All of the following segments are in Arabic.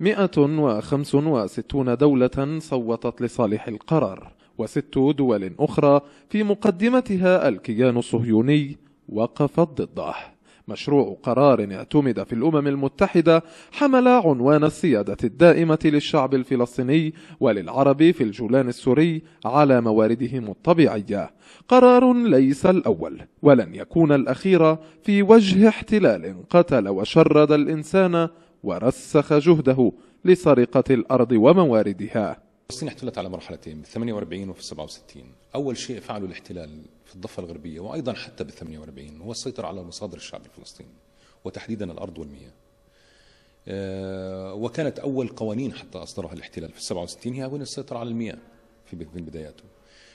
165 دولة صوتت لصالح القرار وست دول أخرى في مقدمتها الكيان الصهيوني وقفت ضده مشروع قرار اعتمد في الأمم المتحدة حمل عنوان السيادة الدائمة للشعب الفلسطيني وللعرب في الجولان السوري على مواردهم الطبيعية قرار ليس الأول ولن يكون الأخير في وجه احتلال قتل وشرد الإنسان ورسخ جهده لسرقة الأرض ومواردها فلسطين احتلت على مرحلتين بال 48 وفي 67 أول شيء فعله الاحتلال في الضفة الغربية وأيضا حتى بال 48 هو السيطرة على المصادر الشعب الفلسطيني وتحديدا الأرض والمياه آه، وكانت أول قوانين حتى أصدرها الاحتلال في 67 هي قوانين السيطرة على المياه في بداياته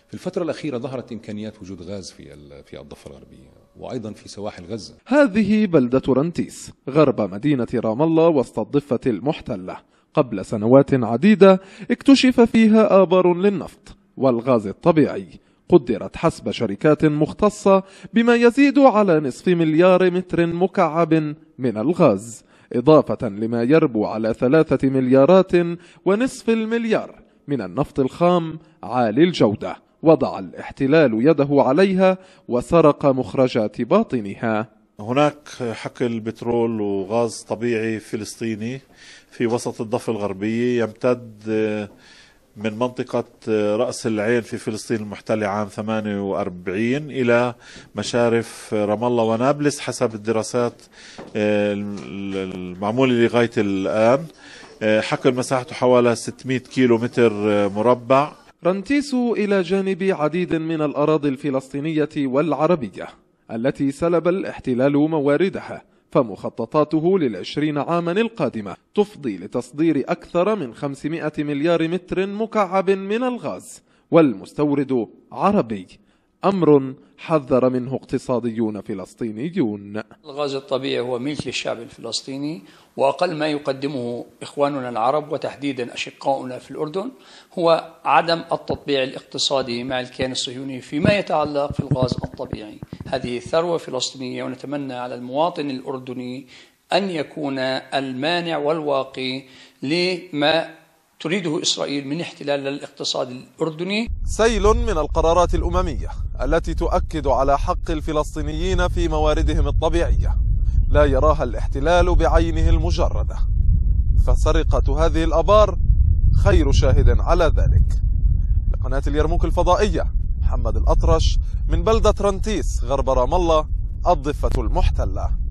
في الفترة الأخيرة ظهرت إمكانيات وجود غاز في في الضفة الغربية وأيضا في سواحل غزة هذه بلدة رنتيس غرب مدينة رام الله وسط الضفة المحتلة قبل سنوات عديدة اكتشف فيها آبار للنفط والغاز الطبيعي قدرت حسب شركات مختصة بما يزيد على نصف مليار متر مكعب من الغاز إضافة لما يربو على ثلاثة مليارات ونصف المليار من النفط الخام عالي الجودة وضع الاحتلال يده عليها وسرق مخرجات باطنها هناك حقل بترول وغاز طبيعي فلسطيني في وسط الضفة الغربية يمتد آه، من منطقة آه، رأس العين في فلسطين المحتلة عام 48 إلى مشارف رام الله ونابلس حسب الدراسات آه، المعمولة لغاية الآن حقل مساحته حوالي 600 كيلو متر مربع رنتيس إلى جانب عديد من الأراضي الفلسطينية والعربية التي سلب الاحتلال مواردها فمخططاته للعشرين عاما القادمة تفضي لتصدير أكثر من 500 مليار متر مكعب من الغاز والمستورد عربي أمر حذر منه اقتصاديون فلسطينيون الغاز الطبيعي هو ملك للشعب الفلسطيني وأقل ما يقدمه إخواننا العرب وتحديدا أشقاؤنا في الأردن هو عدم التطبيع الاقتصادي مع الكيان الصهيوني فيما يتعلق في الغاز الطبيعي هذه ثروة فلسطينية ونتمنى على المواطن الأردني أن يكون المانع والواقي لما تريده إسرائيل من احتلال الاقتصاد الأردني سيل من القرارات الأممية التي تؤكد على حق الفلسطينيين في مواردهم الطبيعية لا يراها الاحتلال بعينه المجردة فسرقة هذه الأبار خير شاهد على ذلك لقناة اليرموك الفضائية محمد الأطرش من بلدة رنتيس غرب رام الله الضفة المحتلة